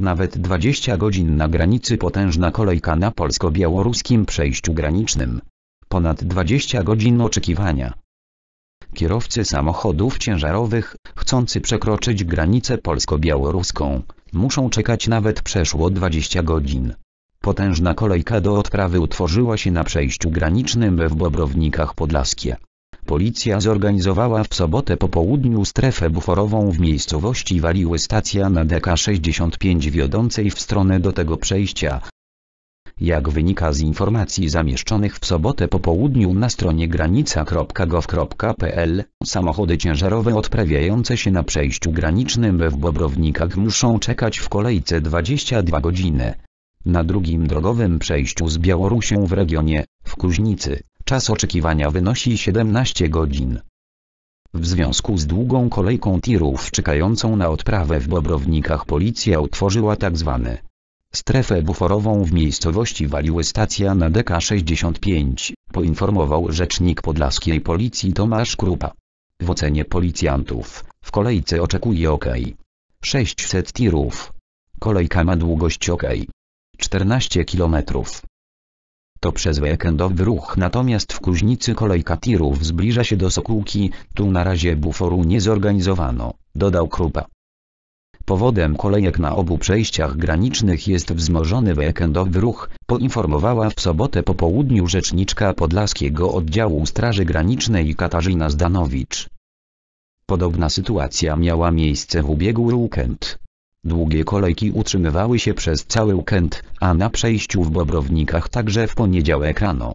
Nawet 20 godzin na granicy potężna kolejka na polsko-białoruskim przejściu granicznym. Ponad 20 godzin oczekiwania. Kierowcy samochodów ciężarowych, chcący przekroczyć granicę polsko-białoruską, muszą czekać nawet przeszło 20 godzin. Potężna kolejka do odprawy utworzyła się na przejściu granicznym w Bobrownikach Podlaskie. Policja zorganizowała w sobotę po południu strefę buforową w miejscowości Waliły stacja na DK65 wiodącej w stronę do tego przejścia. Jak wynika z informacji zamieszczonych w sobotę po południu na stronie granica.gov.pl, samochody ciężarowe odprawiające się na przejściu granicznym w Bobrownikach muszą czekać w kolejce 22 godziny. Na drugim drogowym przejściu z Białorusią w regionie, w Kuźnicy, Czas oczekiwania wynosi 17 godzin. W związku z długą kolejką tirów czekającą na odprawę w Bobrownikach policja utworzyła tzw. Tak strefę buforową w miejscowości Waliły stacja na DK 65, poinformował rzecznik podlaskiej policji Tomasz Krupa. W ocenie policjantów, w kolejce oczekuje ok. 600 tirów. Kolejka ma długość ok. 14 kilometrów to przez weekendowy ruch natomiast w Kuźnicy kolejka tirów zbliża się do Sokółki, tu na razie buforu nie zorganizowano, dodał Krupa. Powodem kolejek na obu przejściach granicznych jest wzmożony weekendowy ruch, poinformowała w sobotę po południu rzeczniczka Podlaskiego Oddziału Straży Granicznej Katarzyna Zdanowicz. Podobna sytuacja miała miejsce w ubiegły weekend. Długie kolejki utrzymywały się przez cały weekend, a na przejściu w Bobrownikach także w poniedziałek rano.